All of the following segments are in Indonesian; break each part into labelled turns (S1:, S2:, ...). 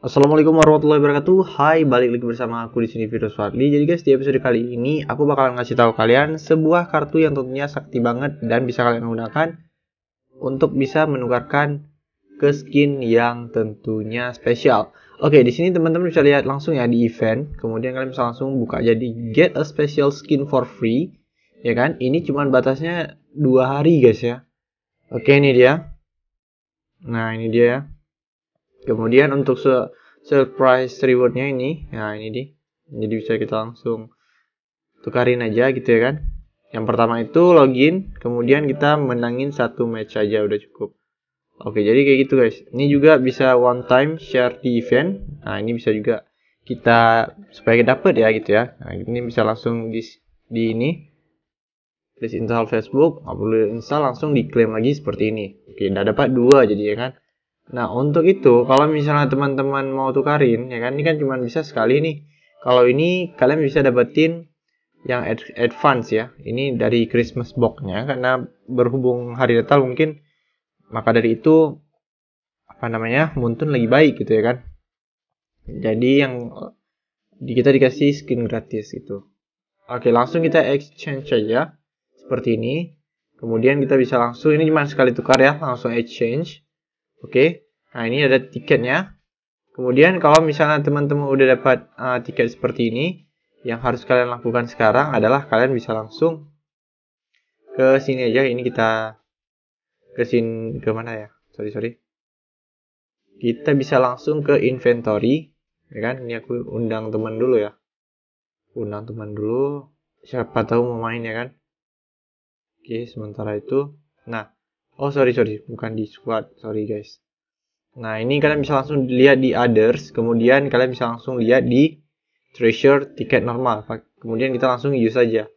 S1: Assalamualaikum warahmatullahi wabarakatuh. Hai, balik lagi bersama aku di sini Virus Fadli. Jadi guys, di episode kali ini aku bakalan ngasih tahu kalian sebuah kartu yang tentunya sakti banget dan bisa kalian gunakan untuk bisa menukarkan ke skin yang tentunya spesial. Oke, di sini teman-teman bisa lihat langsung ya di event. Kemudian kalian bisa langsung buka jadi get a special skin for free. Ya kan? Ini cuman batasnya dua hari guys ya. Oke, ini dia. Nah, ini dia ya kemudian untuk surprise rewardnya ini ya ini di jadi bisa kita langsung tukarin aja gitu ya kan yang pertama itu login kemudian kita menangin satu match aja udah cukup oke jadi kayak gitu guys ini juga bisa one time share di event nah ini bisa juga kita supaya kita dapat ya gitu ya nah, ini bisa langsung di di ini please install Facebook nggak perlu install langsung diklaim lagi seperti ini oke udah dapat dua jadi ya kan Nah, untuk itu kalau misalnya teman-teman mau tukarin ya kan ini kan cuma bisa sekali nih. Kalau ini kalian bisa dapetin yang ad advance ya. Ini dari Christmas box-nya karena berhubung hari Natal mungkin maka dari itu apa namanya? Muntun lagi baik gitu ya kan. Jadi yang di kita dikasih skin gratis gitu. Oke, langsung kita exchange aja seperti ini. Kemudian kita bisa langsung ini cuma sekali tukar ya, langsung exchange Oke. Okay? Nah, ini ada tiketnya. Kemudian kalau misalnya teman-teman udah dapat uh, tiket seperti ini, yang harus kalian lakukan sekarang adalah kalian bisa langsung ke sini aja. Ini kita ke sini ke mana ya? Sorry, sorry. Kita bisa langsung ke inventory, ya kan? Ini aku undang teman dulu ya. Undang teman dulu. Siapa tahu mau main ya kan? Oke, sementara itu. Nah, Oh sorry sorry, bukan di squad, sorry guys. Nah ini kalian bisa langsung lihat di others, kemudian kalian bisa langsung lihat di treasure tiket normal. Kemudian kita langsung use saja.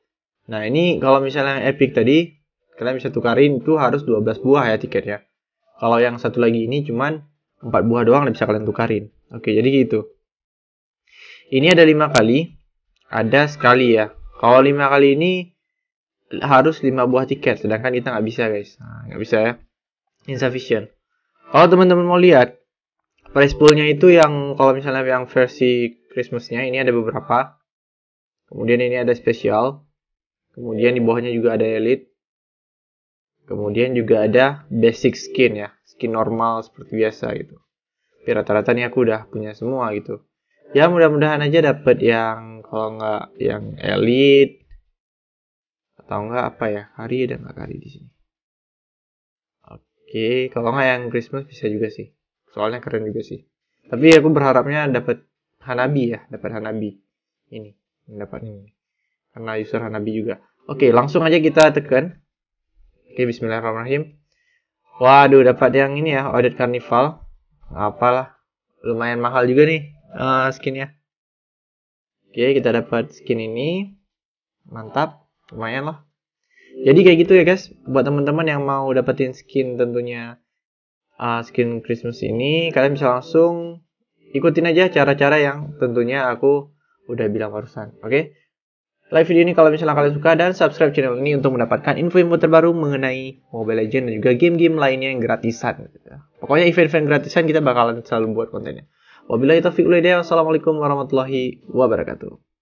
S1: Nah ini kalau misalnya yang epic tadi, kalian bisa tukarin itu harus 12 buah ya tiketnya. Kalau yang satu lagi ini cuman 4 buah doang bisa kalian tukarin. Oke jadi gitu. Ini ada 5 kali, ada sekali ya. Kalau 5 kali ini harus 5 buah tiket sedangkan kita nggak bisa guys nah, nggak nah, bisa ya insufficient kalau teman-teman mau lihat price poolnya itu yang kalau misalnya yang versi Christmasnya ini ada beberapa kemudian ini ada special kemudian di bawahnya juga ada elite kemudian juga ada basic skin ya skin normal seperti biasa gitu tapi rata-rata nih aku udah punya semua gitu ya mudah-mudahan aja dapet yang kalau nggak yang elite atau enggak apa ya hari dan enggak hari di sini oke kalau enggak yang Christmas bisa juga sih soalnya keren juga sih tapi aku berharapnya dapat Hanabi ya dapat Hanabi ini dapat ini karena user Hanabi juga oke langsung aja kita tekan oke Bismillahirrahmanirrahim waduh dapat yang ini ya audit carnival apalah lumayan mahal juga nih uh, skinnya oke kita dapat skin ini mantap lumayan lah jadi kayak gitu ya guys buat teman-teman yang mau dapetin skin tentunya uh, skin Christmas ini kalian bisa langsung ikutin aja cara-cara yang tentunya aku udah bilang barusan oke okay? like video ini kalau misalnya kalian suka dan subscribe channel ini untuk mendapatkan info-info terbaru mengenai Mobile Legends dan juga game-game lainnya yang gratisan. Pokoknya event-event gratisan kita bakalan selalu buat kontennya. Wabillahi taufiq wal Wassalamualaikum warahmatullahi wabarakatuh.